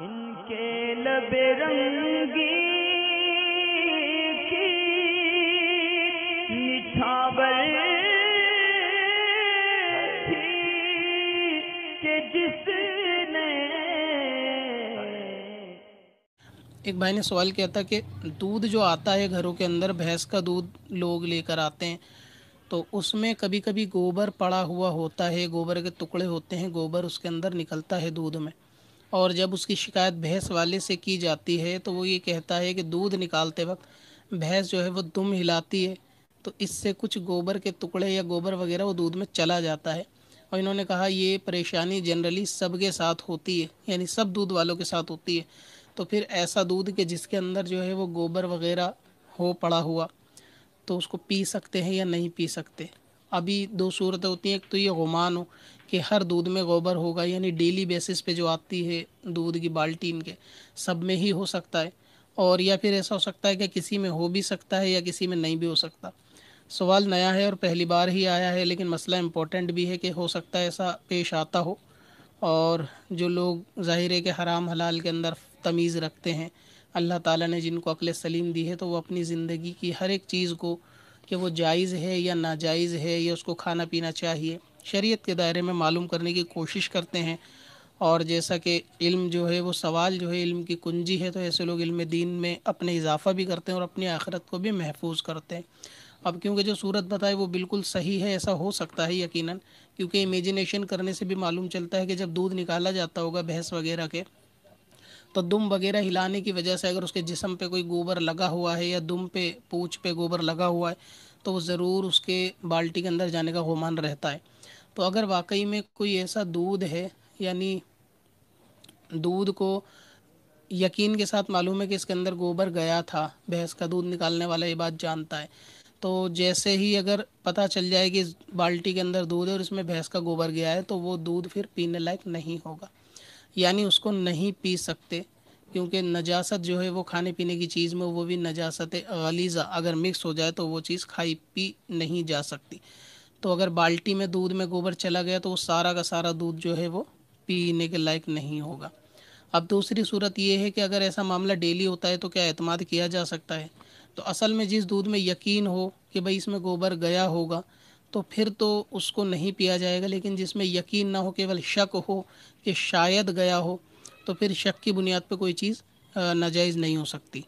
इनके लब रंगी के जिसने एक भाई ने सवाल किया था कि दूध जो आता है घरों के अंदर भैंस का दूध लोग लेकर आते हैं तो उसमें कभी कभी गोबर पड़ा हुआ होता है गोबर के टुकड़े होते हैं गोबर उसके अंदर निकलता है दूध में और जब उसकी शिकायत भैंस वाले से की जाती है तो वो ये कहता है कि दूध निकालते वक्त भैंस जो है वो दुम हिलाती है तो इससे कुछ गोबर के टुकड़े या गोबर वगैरह वो दूध में चला जाता है और इन्होंने कहा ये परेशानी जनरली सबके साथ होती है यानी सब दूध वालों के साथ होती है तो फिर ऐसा दूध के जिसके अंदर जो है वो गोबर वगैरह हो पड़ा हुआ तो उसको पी सकते हैं या नहीं पी सकते अभी दो सूरतें होती हैं एक तो ये गुमान हो कि हर दूध में गोबर होगा यानी डेली बेसिस पे जो आती है दूध की बाल्टीन के सब में ही हो सकता है और या फिर ऐसा हो सकता है कि किसी में हो भी सकता है या किसी में नहीं भी हो सकता सवाल नया है और पहली बार ही आया है लेकिन मसला इम्पोर्टेंट भी है कि हो सकता है ऐसा पेश आता हो और जो लोग ज़ाहिर है कि हराम हलाल के अंदर तमीज़ रखते हैं अल्लाह ताला ने जिनको अकल सलीम दी है तो वो अपनी ज़िंदगी की हर एक चीज़ को कि वो जायज़ है या नाजायज़ है या उसको खाना पीना चाहिए शरीयत के दायरे में मालूम करने की कोशिश करते हैं और जैसा कि इल्म जो है वो सवाल जो है इल्म की कुंजी है तो ऐसे लोग इल्म दीन में अपने इजाफ़ा भी करते हैं और अपनी आखिरत को भी महफूज करते हैं अब क्योंकि जो सूरत बताए वो बिल्कुल सही है ऐसा हो सकता है यकीनन क्योंकि इमेजिनेशन करने से भी मालूम चलता है कि जब दूध निकाला जाता होगा भैंस वगैरह के तो दुम वगैरह हिलाने की वजह से अगर उसके जिसम पे कोई गोबर लगा हुआ है या दुम पे पूछ पे गोबर लगा हुआ है तो ज़रूर उसके बाल्टी के अंदर जाने का गुमान रहता है तो अगर वाकई में कोई ऐसा दूध है यानी दूध को यकीन के साथ मालूम है कि इसके अंदर गोबर गया था भैंस का दूध निकालने वाला ये बात जानता है तो जैसे ही अगर पता चल जाए कि इस बाल्टी के अंदर दूध है और इसमें भैंस का गोबर गया है तो वो दूध फिर पीने लायक नहीं होगा यानी उसको नहीं पी सकते क्योंकि नजासत जो है वो खाने पीने की चीज़ में वो भी नजासत गलीज़ा अगर मिक्स हो जाए तो वो चीज़ खाई पी नहीं जा सकती तो अगर बाल्टी में दूध में गोबर चला गया तो वो सारा का सारा दूध जो है वो पीने के लायक नहीं होगा अब दूसरी सूरत ये है कि अगर ऐसा मामला डेली होता है तो क्या अतमाद किया जा सकता है तो असल में जिस दूध में यकीन हो कि भाई इसमें गोबर गया होगा तो फिर तो उसको नहीं पिया जाएगा लेकिन जिसमें यकीन ना हो केवल शक हो कि शायद गया हो तो फिर शक की बुनियाद पर कोई चीज़ नाजायज़ नहीं हो सकती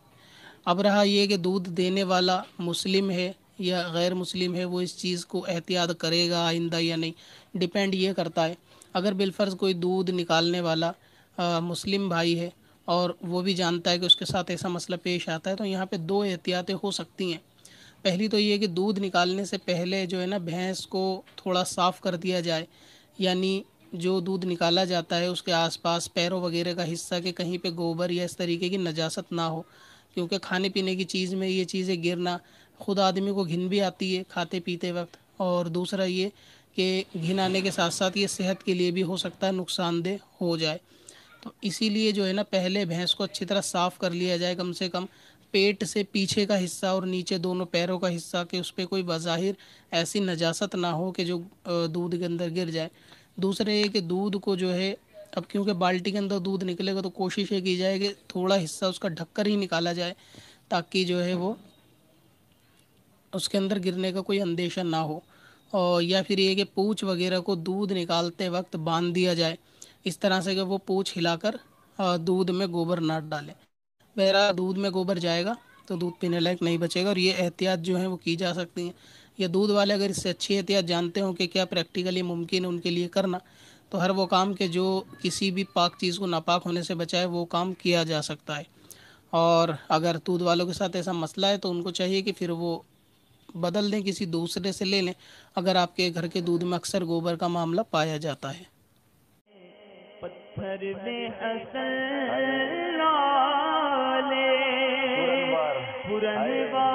अब रहा ये कि दूध देने वाला मुस्लिम है या गैर मुस्लिम है वो इस चीज़ को एहतियात करेगा आइंदा या नहीं डिपेंड ये करता है अगर बिलफर्ज़ कोई दूध निकालने वाला आ, मुस्लिम भाई है और वो भी जानता है कि उसके साथ ऐसा मसला पेश आता है तो यहाँ पे दो एहतियातें हो सकती हैं पहली तो ये कि दूध निकालने से पहले जो है ना भैंस को थोड़ा साफ़ कर दिया जाए यानी जो दूध निकाला जाता है उसके आसपास पैरों वगैरह का हिस्सा के कहीं पे गोबर या इस तरीके की नजासत ना हो क्योंकि खाने पीने की चीज़ में ये चीज़ें गिरना खुद आदमी को घिन भी आती है खाते पीते वक्त और दूसरा ये कि घिन आने के साथ साथ ये सेहत के लिए भी हो सकता है नुकसानदेह हो जाए तो इसीलिए जो है ना पहले भैंस को अच्छी तरह साफ़ कर लिया जाए कम से कम पेट से पीछे का हिस्सा और नीचे दोनों पैरों का हिस्सा कि उस पर कोई बाहिर ऐसी नजासत ना हो कि जो दूध के अंदर गिर जाए दूसरे ये कि दूध को जो है अब क्योंकि बाल्टी के अंदर दूध निकलेगा तो कोशिश ये की जाए कि थोड़ा हिस्सा उसका ढककर ही निकाला जाए ताकि जो है वो उसके अंदर गिरने का कोई अंदेशा ना हो और या फिर ये कि पूछ वगैरह को दूध निकालते वक्त बांध दिया जाए इस तरह से कि वो पूछ हिलाकर दूध में गोबर ना डाले मेरा दूध में गोबर जाएगा तो दूध पीने लायक नहीं बचेगा और ये एहतियात जो है वो की जा सकती हैं या दूध वाले अगर इससे अच्छी एहतियात तो जानते हों कि क्या प्रैक्टिकली मुमकिन है उनके लिए करना तो हर वो काम के जो किसी भी पाक चीज़ को नापाक होने से बचाए वो काम किया जा सकता है और अगर दूध वालों के साथ ऐसा मसला है तो उनको चाहिए कि फिर वो बदल दें किसी दूसरे से ले लें अगर आपके घर के दूध में अक्सर गोबर का मामला पाया जाता है पत्थर में असल